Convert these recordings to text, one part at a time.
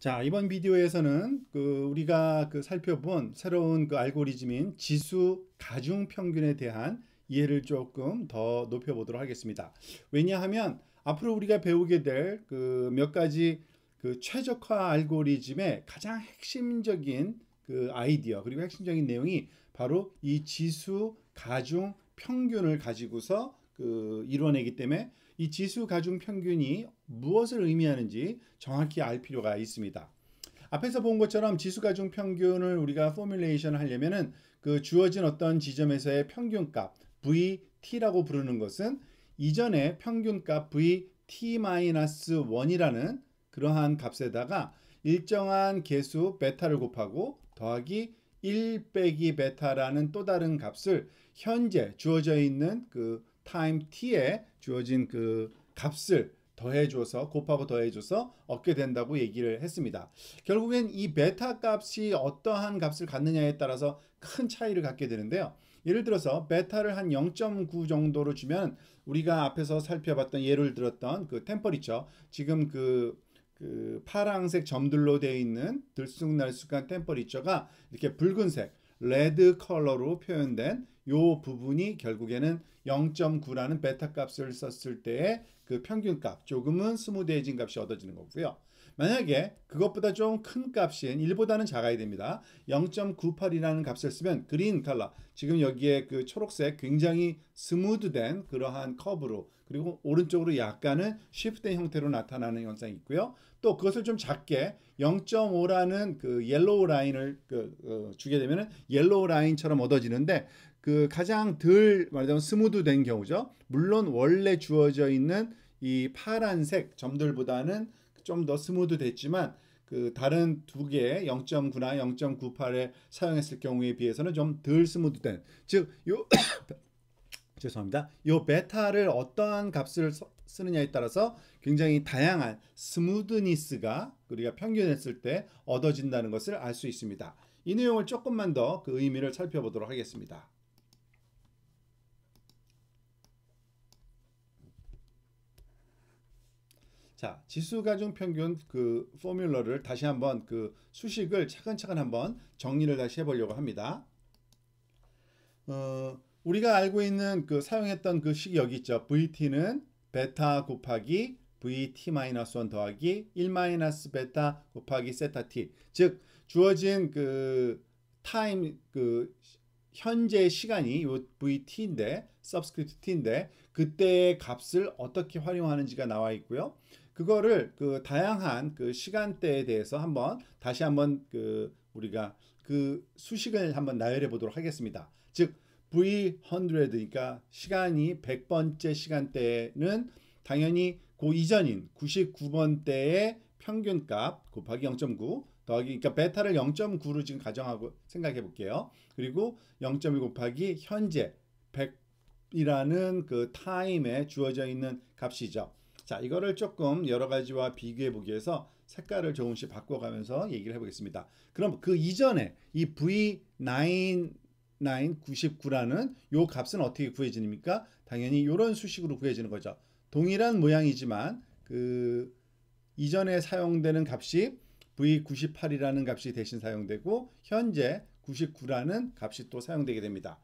자 이번 비디오에서는 그 우리가 그 살펴본 새로운 그 알고리즘인 지수 가중 평균에 대한 이해를 조금 더 높여보도록 하겠습니다. 왜냐하면 앞으로 우리가 배우게 될 그 몇 가지 그 최적화 알고리즘의 가장 핵심적인 그 아이디어 그리고 핵심적인 내용이 바로 이 지수 가중 평균을 가지고서 그이루어내기 때문에 이 지수 가중 평균이 무엇을 의미하는지 정확히 알 필요가 있습니다. 앞에서 본 것처럼 지수 가중 평균을 우리가 포뮬레이션 하려면은 그 주어진 어떤 지점에서의 평균값 VT라고 부르는 것은 이전에 평균값 VT-1이라는 그러한 값에다가 일정한 개수 베타를 곱하고 더하기 1 빼기 베타라는 또 다른 값을 현재 주어져 있는 그 time t에 주어진 그 값을 더해줘서 곱하고 더해줘서 얻게 된다고 얘기를 했습니다. 결국엔 이 베타 값이 어떠한 값을 갖느냐에 따라서 큰 차이를 갖게 되는데요. 예를 들어서 베타를 한 0.9 정도로 주면 우리가 앞에서 살펴봤던 예를 들었던 그 템퍼리처 지금 그, 그파랑색 점들로 되어 있는 들쑥날쑥한 템퍼리처가 이렇게 붉은색 레드 컬러로 표현된 요 부분이 결국에는 0.9라는 베타 값을 썼을 때의 그 평균 값, 조금은 스무드해진 값이 얻어지는 거고요. 만약에 그것보다 좀 큰 값인 1보다는 작아야 됩니다. 0.98이라는 값을 쓰면 그린 컬러, 지금 여기에 그 초록색 굉장히 스무드된 그러한 커브로 그리고 오른쪽으로 약간은 쉬프트된 형태로 나타나는 현상이 있고요. 또 그것을 좀 작게 0.5라는 그 옐로우 라인을 그, 어, 주게 되면은 옐로우 라인처럼 얻어지는데 그 가장 덜 말하자면 스무드된 경우죠. 물론 원래 주어져 있는 이 파란색 점들보다는 좀더 스무드 됐지만 그 다른 두 개 0.9나 0.98에 사용했을 경우에 비해서는 좀 덜 스무드된 즉요 죄송합니다. 요 베타를 어떠한 값을 쓰느냐에 따라서 굉장히 다양한 스무드니스가 우리가 평균했을 때 얻어진다는 것을 알 수 있습니다. 이 내용을 조금만 더 그 의미를 살펴보도록 하겠습니다. 자, 지수 가중 평균 그 포뮬러를 다시 한번 그 수식을 차근차근 한번 정리를 다시 해보려고 합니다. 어, 우리가 알고 있는 그 사용했던 그 식이 여기 있죠. VT는 베타 곱하기 VT-1 더하기 1 베타 곱하기 세타 t 즉 주어진 그 타임 그 현재 시간이 요 VT인데 서브스크립트 t인데 그때의 값을 어떻게 활용하는지가 나와 있고요. 그거를 그 다양한 그 시간대에 대해서 한번 다시 한번 그 우리가 그 수식을 한번 나열해 보도록 하겠습니다. 즉 V100 그니까 시간이 100번째 시간대에는 당연히 그 이전인 99번대의 평균값 곱하기 0.9 더하기 그러니까 베타를 0.9로 지금 가정하고 생각해 볼게요. 그리고 0.1 곱하기 현재 100이라는 그 타임에 주어져 있는 값이죠. 자, 이거를 조금 여러 가지와 비교해 보기 위해서 색깔을 조금씩 바꿔가면서 얘기를 해보겠습니다. 그럼 그 이전에 이 V9999라는 요 값은 어떻게 구해지니까 당연히 이런 수식으로 구해지는 거죠. 동일한 모양이지만 그 이전에 사용되는 값이 V98이라는 값이 대신 사용되고 현재 99라는 값이 또 사용되게 됩니다.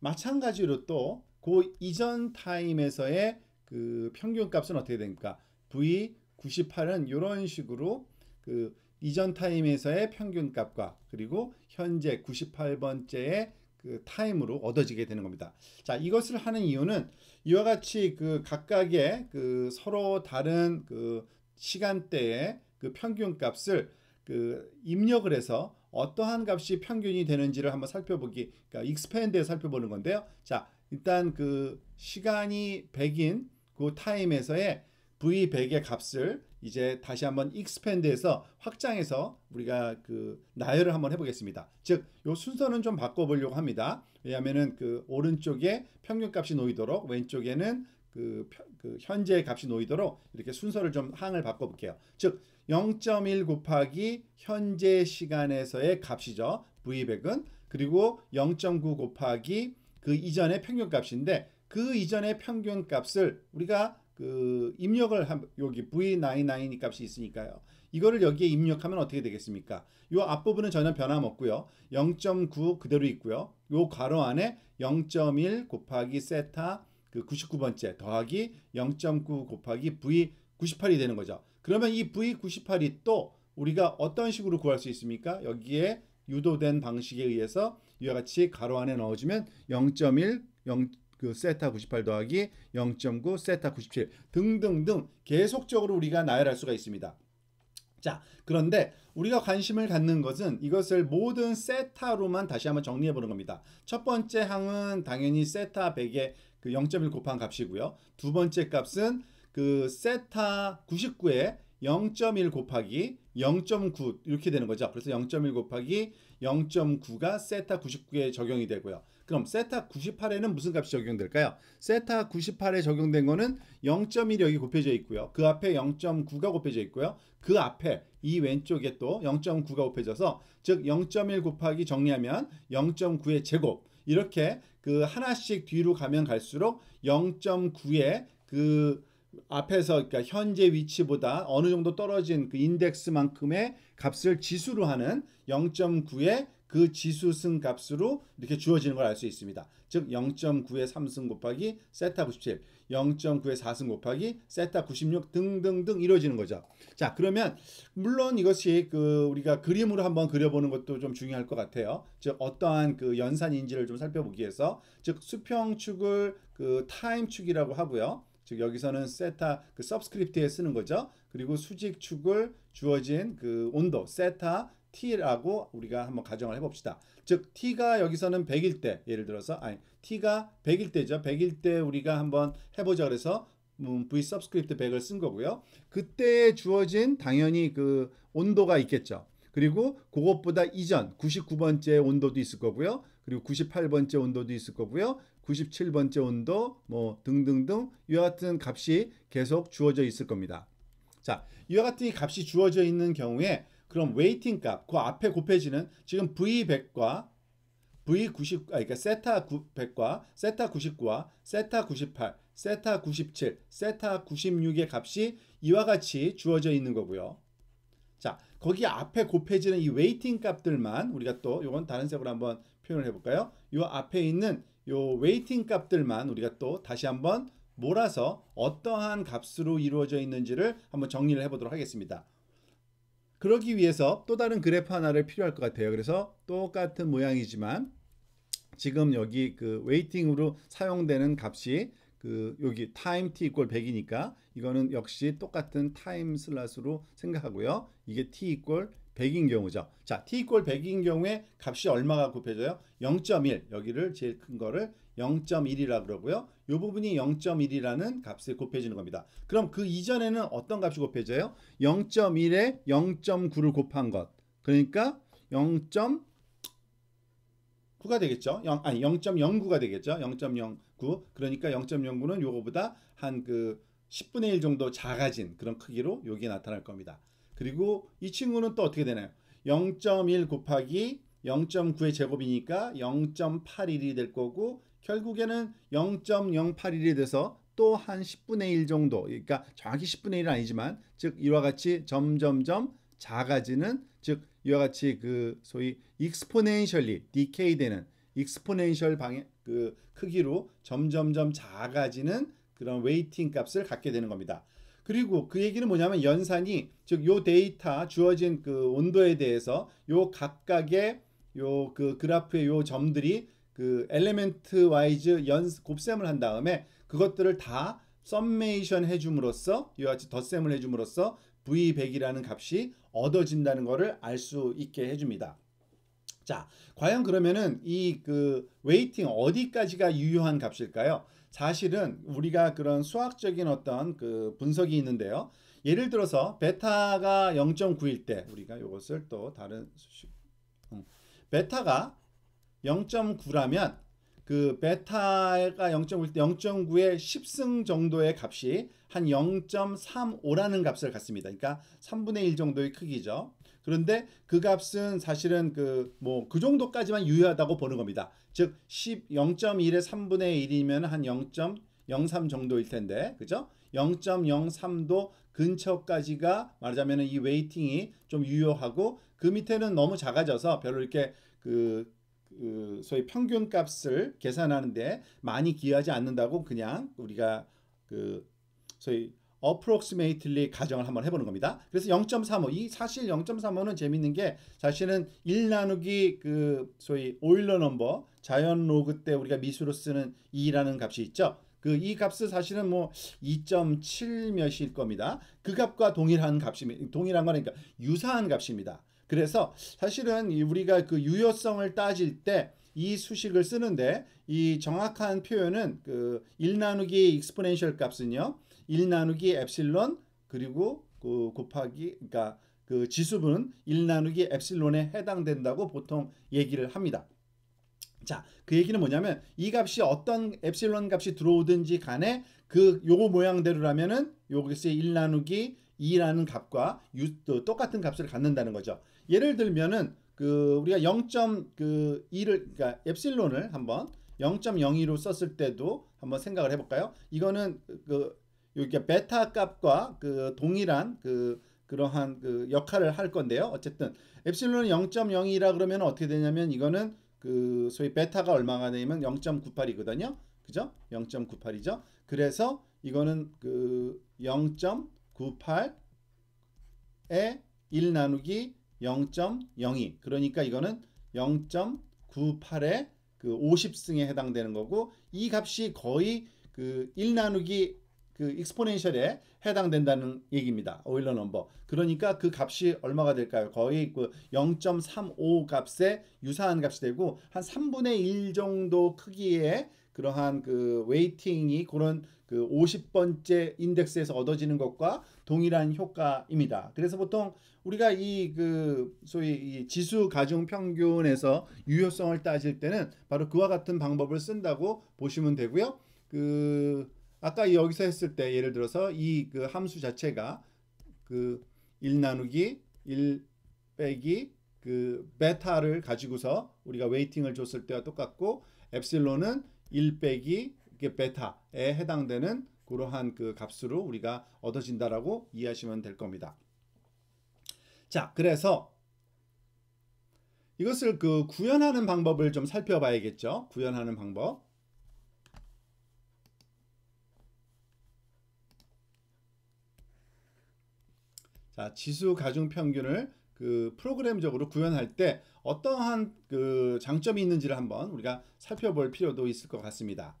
마찬가지로 또 그 이전 타임에서의 그 평균 값은 어떻게 됩니까? V98은 이런 식으로 그 이전 타임에서의 평균 값과 그리고 현재 98번째의 그 타임으로 얻어지게 되는 겁니다. 자, 이것을 하는 이유는 이와 같이 그 각각의 그 서로 다른 그 시간대의 그 평균 값을 그 입력을 해서 어떠한 값이 평균이 되는지를 한번 살펴보기, 그러니까 익스펜드에 살펴보는 건데요. 자, 일단 그 시간이 100인 그 타임에서의 V100의 값을 이제 다시 한번 익스팬드해서 확장해서 우리가 그 나열을 한번 해보겠습니다. 즉, 요 순서는 좀 바꿔보려고 합니다. 왜냐하면은 그 오른쪽에 평균값이 놓이도록 왼쪽에는 그, 그 현재 값이 놓이도록 이렇게 순서를 좀 항을 바꿔볼게요. 즉, 0.1 곱하기 현재 시간에서의 값이죠. V100은 그리고 0.9 곱하기 그 이전의 평균값인데 그 이전의 평균 값을 우리가 그 입력을 한 여기 V99 값이 있으니까요. 이거를 여기에 입력하면 어떻게 되겠습니까? 요 앞부분은 전혀 변함없고요. 0.9 그대로 있고요. 요 괄호 안에 0.1 곱하기 세타 그 99번째 더하기 0.9 곱하기 V98이 되는 거죠. 그러면 이 V98이 또 우리가 어떤 식으로 구할 수 있습니까? 여기에 유도된 방식에 의해서 이와 같이 괄호 안에 넣어주면 0.1, 0, 그 세타 98 더하기 0.9 세타 97 등등등 계속적으로 우리가 나열할 수가 있습니다. 자, 그런데 우리가 관심을 갖는 것은 이것을 모든 세타로만 다시 한번 정리해 보는 겁니다. 첫 번째 항은 당연히 세타 100의 그 0.1 곱한 값이고요. 두 번째 값은 그 세타 99의 0.1 곱하기 0.9 이렇게 되는 거죠. 그래서 0.1 곱하기 0.9가 세타 99에 적용이 되고요. 그럼 세타 98에는 무슨 값이 적용될까요? 세타 98에 적용된 거는 0.1 여기 곱해져 있고요. 그 앞에 0.9가 곱해져 있고요. 그 앞에 이 왼쪽에 또 0.9가 곱해져서 즉 0.1 곱하기 정리하면 0.9의 제곱 이렇게 그 하나씩 뒤로 가면 갈수록 0.9의 그 앞에서 그러니까 현재 위치보다 어느 정도 떨어진 그 인덱스만큼의 값을 지수로 하는 0.9의 그 지수승 값으로 이렇게 주어지는 걸 알 수 있습니다. 즉 0.9의 3승 곱하기 세타 97, 0.9의 4승 곱하기 세타 96 등등등 이루어지는 거죠. 자 그러면 물론 이것이 그 우리가 그림으로 한번 그려보는 것도 좀 중요할 것 같아요. 즉 어떠한 그 연산인지를 좀 살펴보기 위해서 즉 수평축을 그 타임축이라고 하고요. 즉 여기서는 세타 그 서브스크립트에 쓰는 거죠. 그리고 수직축을 주어진 그 온도 세타 t라고 우리가 한번 가정을 해봅시다. 즉 t가 여기서는 100일 때 예를 들어서 아니 t가 100일 때죠. 100일 때 우리가 한번 해보자 그래서 음, v s u b s c r 100을 쓴 거고요. 그때 주어진 당연히 그 온도가 있겠죠. 그리고 그것보다 이전 99번째 온도도 있을 거고요. 그리고 98번째 온도도 있을 거고요. 97번째 온도 뭐 등등등 이와 같은 값이 계속 주어져 있을 겁니다. 자, 이와 같은 값이 주어져 있는 경우에 그럼 웨이팅 값, 그 앞에 곱해지는 지금 V100과 V90, 아, 그러니까 세타 100과 세타 99와 세타 98, 세타 97, 세타 96의 값이 이와 같이 주어져 있는 거고요. 자, 거기 앞에 곱해지는 이 웨이팅 값들만 우리가 또 요건 다른 색으로 한번 표현을 해볼까요? 요 앞에 있는 요 웨이팅 값들만 우리가 또 다시 한번 몰아서 어떠한 값으로 이루어져 있는지를 한번 정리를 해보도록 하겠습니다. 그러기 위해서 또 다른 그래프 하나를 필요할 것 같아요. 그래서 똑같은 모양이지만 지금 여기 그 웨이팅으로 사용되는 값이 그 여기 time t 이꼴 100이니까 이거는 역시 똑같은 time 슬롯으로 생각하고요. 이게 t 이꼴 100인 경우죠. 자, t 이퀄 100인 경우에 값이 얼마가 곱해져요? 0.1. 여기를 제일 큰 거를 0.1이라 그러고요. 이 부분이 0.1이라는 값에 곱해지는 겁니다. 그럼 그 이전에는 어떤 값이 곱해져요? 0.1에 0.9를 곱한 것. 그러니까 0. 9가 되겠죠. 0, 아니 0.09가 되겠죠. 0.09. 그러니까 0.09는 요거보다 한 그 10분의 1 정도 작아진 그런 크기로 여기에 나타날 겁니다. 그리고 이 친구는 또 어떻게 되나요? 0.1 곱하기 0.9의 제곱이니까 0.81이 될 거고 결국에는 0.081이 돼서 또 한 10분의 1 정도 그러니까 정확히 10분의 1은 아니지만 즉 이와 같이 점점점 작아지는 즉 이와 같이 그 소위 익스포넨셜리 디케이 되는 익스포넨셜 방향 그 크기로 점점점 작아지는 그런 웨이팅 값을 갖게 되는 겁니다. 그리고 그 얘기는 뭐냐면 연산이 즉 요 데이터 주어진 그 온도에 대해서 요 각각의 요 그 그래프의 요 점들이 그 엘리멘트 와이즈 연 곱셈을 한 다음에 그것들을 다 썸메이션 해줌으로써 이와 같이 덧셈을 해줌으로써 v100이라는 값이 얻어진다는 것을 알 수 있게 해줍니다. 자, 과연 그러면은 이 그 웨이팅 어디까지가 유효한 값일까요? 사실은 우리가 그런 수학적인 어떤 그 분석이 있는데요. 예를 들어서 베타가 0.9일 때 우리가 이것을 또 다른 수식 음, 베타가 0.9라면 그 베타가 0 1때 0.9의 10승 정도의 값이 한 0.35라는 값을 갖습니다. 그러니까 3분의 1 정도의 크기죠. 그런데 그 값은 사실은 그 뭐그 뭐그 정도까지만 유효하다고 보는 겁니다. 즉 10, 0.1의 3분의 1이면 한 0.03 정도일 텐데 그죠? 0.03도 근처까지가 말하자면 이 웨이팅이 좀 유효하고 그 밑에는 너무 작아져서 별로 이렇게 그그 소위 평균 값을 계산하는데 많이 기여하지 않는다고 그냥 우리가 그 소위 approximately 가정을 한번 해보는 겁니다. 그래서 0.35, 이 사실 0.35는 재밌는 게 사실은 1 나누기 그 소위 오일러 넘버 자연 로그 때 우리가 미수로 쓰는 2라는 값이 있죠. 그이 값은 사실은 뭐2.7 몇일 겁니다. 그 값과 동일한 값입 동일한 거니까 유사한 값입니다. 그래서 사실은 우리가 그 유효성을 따질 때 이 수식을 쓰는데 이 정확한 표현은 그 1 나누기 익스포넨셜 값은요. 1 나누기 엡실론 그리고 그 곱하기 그러니까 그 지수분은 1 나누기 엡실론에 해당된다고 보통 얘기를 합니다. 자, 그 얘기는 뭐냐면 이 값이 어떤 엡실론 값이 들어오든지 간에 그 요거 모양대로라면은 여기서 1 나누기 2라는 값과 유, 어, 똑같은 값을 갖는다는 거죠. 예를 들면은 그 우리가 0.2를 그 그러니까 엡실론을 한번 0.02로 썼을 때도 한번 생각을 해볼까요? 이거는 그 여기 베타 값과 그 동일한 그 그러한 그 역할을 할 건데요. 어쨌든 엡실론 0.02라 그러면 어떻게 되냐면 이거는 그 소위 베타가 얼마가 되면 0.98이거든요. 그죠? 0.98이죠. 그래서 이거는 그 0.98에 1 나누기 0.02 그러니까 이거는 0.98의 그 50승에 해당되는 거고 이 값이 거의 그 1 나누기 그 익스포넨셜에 해당된다는 얘기입니다. 오일러 넘버. 그러니까 그 값이 얼마가 될까요? 거의 그 0.35 값에 유사한 값이 되고 한 3분의 1 정도 크기의 그러한 그 웨이팅이 그런 그 50번째 인덱스에서 얻어지는 것과 동일한 효과입니다. 그래서 보통 우리가 이 그 소위 이 지수 가중 평균에서 유효성을 따질 때는 바로 그와 같은 방법을 쓴다고 보시면 되고요. 그 아까 여기서 했을 때 예를 들어서 이 그 함수 자체가 그 1 나누기 1 빼기 그 베타를 가지고서 우리가 웨이팅을 줬을 때와 똑같고 엡실론은 1 빼기 이 베타에 해당되는 그러한 그 값으로 우리가 얻어진다라고 이해하시면 될 겁니다. 자, 그래서 이것을 그 구현하는 방법을 좀 살펴봐야겠죠. 구현하는 방법. 자, 지수 가중 평균을 그 프로그램적으로 구현할 때 어떠한 그 장점이 있는지를 한번 우리가 살펴볼 필요도 있을 것 같습니다.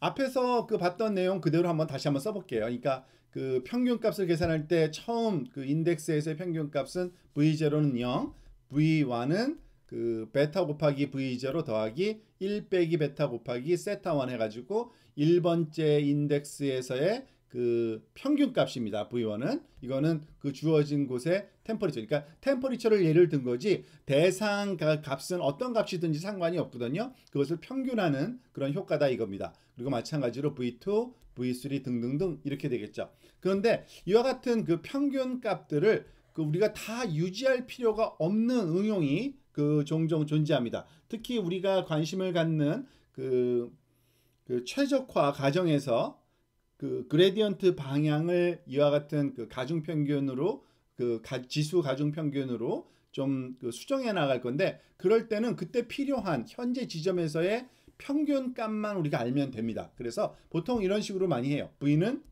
앞에서 그 봤던 내용 그대로 한번 다시 한번 써볼게요. 그러니까 그 평균값을 계산할 때 처음 그 인덱스에서의 평균값은 v0는 0, v1은 그 베타 곱하기 v0 더하기 1 빼기 베타 곱하기 세타1 해가지고 1번째 인덱스에서의 그 평균 값입니다. V1은 이거는 그 주어진 곳의 템퍼리처. 그러니까 템퍼리처를 예를 든 거지 대상 값은 어떤 값이든지 상관이 없거든요. 그것을 평균하는 그런 효과다 이겁니다. 그리고 마찬가지로 V2, V3 등등등 이렇게 되겠죠. 그런데 이와 같은 그 평균 값들을 그 우리가 다 유지할 필요가 없는 응용이 그 종종 존재합니다. 특히 우리가 관심을 갖는 그, 그 최적화 과정에서 그 그레디언트 방향을 이와 같은 그 가중 평균으로 그 가, 지수 가중 평균으로 좀그 수정해 나갈 건데 그럴 때는 그때 필요한 현재 지점에서의 평균값만 우리가 알면 됩니다. 그래서 보통 이런 식으로 많이 해요. v는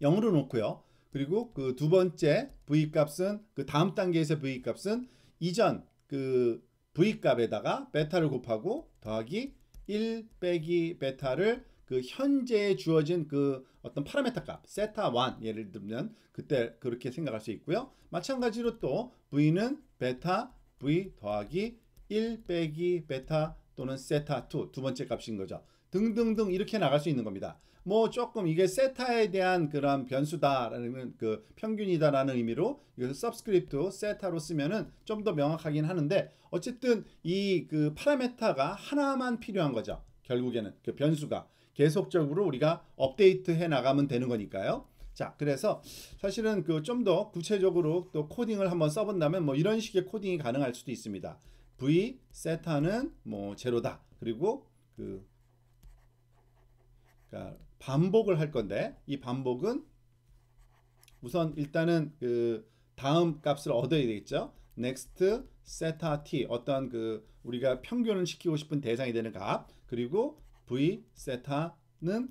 0으로 놓고요. 그리고 그 두 번째 v 값은 그 다음 단계에서 v 값은 이전 그 v 값에다가 베타를 곱하고 더하기 1 빼기 베타를 그 현재 에 주어진 그 어떤 파라메타값 세타 1 예를 들면 그때 그렇게 생각할 수 있고요. 마찬가지로 또 v는 베타 v 더하기 1 빼기 베타 또는 세타 2 두 번째 값인 거죠. 등등등 이렇게 나갈 수 있는 겁니다. 뭐 조금 이게 세타에 대한 그런 변수다라는 그 평균이다라는 의미로 이것을 서브스크립트 세타로 쓰면은 좀 더 명확하긴 하는데 어쨌든 이 그 파라메타가 하나만 필요한 거죠. 결국에는 그 변수가 계속적으로 우리가 업데이트 해 나가면 되는 거니까요. 자, 그래서 사실은 그 좀 더 구체적으로 또 코딩을 한번 써본다면 뭐 이런 식의 코딩이 가능할 수도 있습니다. v 세타는 뭐 제로다. 그리고 그 그러니까 반복을 할 건데 이 반복은 우선 일단은 그 다음 값을 얻어야 되겠죠. next 세타 t 어떤 그 우리가 평균을 시키고 싶은 대상이 되는 값 그리고 V 세타는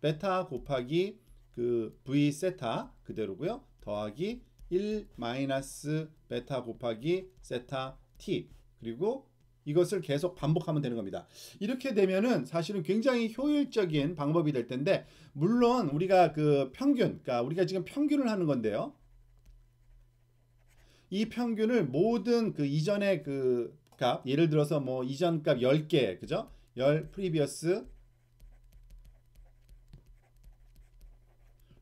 베타 곱하기 그 V 세타 그대로고요. 더하기 1 마이너스 베타 곱하기 세타 t 그리고 이것을 계속 반복하면 되는 겁니다. 이렇게 되면은 사실은 굉장히 효율적인 방법이 될 텐데 물론 우리가 그 평균, 그러니까 우리가 지금 평균을 하는 건데요. 이 평균을 모든 그 이전의 그 값, 예를 들어서 뭐 이전 값 10개, 그죠? 열 previous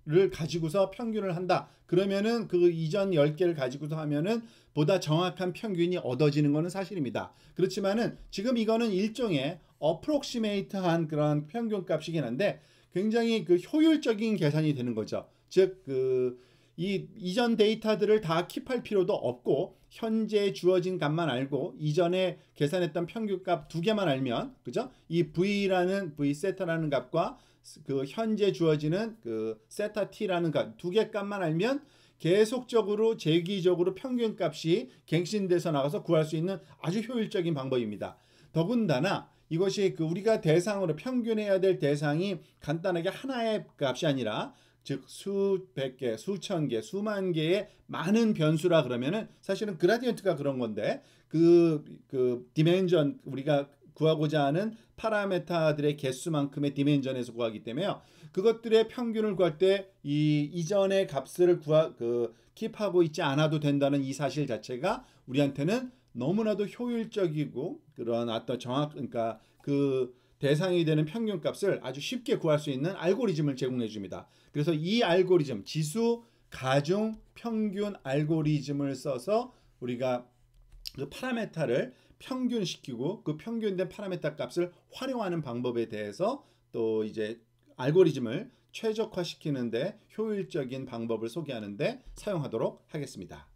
를 가지고서 평균을 한다. 그러면은 그 이전 10개를 가지고서 하면은 보다 정확한 평균이 얻어지는 것은 사실입니다. 그렇지만은 지금 이거는 일종의 어프록시메이트한 그런 평균값이긴 한데 굉장히 그 효율적인 계산이 되는 거죠. 즉그 이 이전 데이터들을 다 킵할 필요도 없고 현재 주어진 값만 알고 이전에 계산했던 평균값 두 개만 알면 그죠? 이 v라는 v 세타라는 값과 그 현재 주어지는 그 세타 t라는 값 두 개 값만 알면 계속적으로 재기적으로 평균값이 갱신돼서 나가서 구할 수 있는 아주 효율적인 방법입니다. 더군다나 이것이 그 우리가 대상으로 평균해야 될 대상이 간단하게 하나의 값이 아니라 즉 수백 개, 수천 개, 수만 개의 많은 변수라 그러면은 사실은 그라디언트가 그런 건데 그그 그 디멘전 우리가 구하고자 하는 파라메타들의 개수만큼의 디멘전에서 구하기 때문에요. 그것들의 평균을 구할 때 이 이전의 값을 구하 그 킵하고 있지 않아도 된다는 이 사실 자체가 우리한테는 너무나도 효율적이고 그런 어떤 정확 그러니까 그 대상이 되는 평균값을 아주 쉽게 구할 수 있는 알고리즘을 제공해 줍니다. 그래서 이 알고리즘 지수 가중 평균 알고리즘을 써서 우리가 그 파라메타를 평균시키고 그 평균된 파라메타 값을 활용하는 방법에 대해서 또 이제 알고리즘을 최적화시키는데 효율적인 방법을 소개하는데 사용하도록 하겠습니다.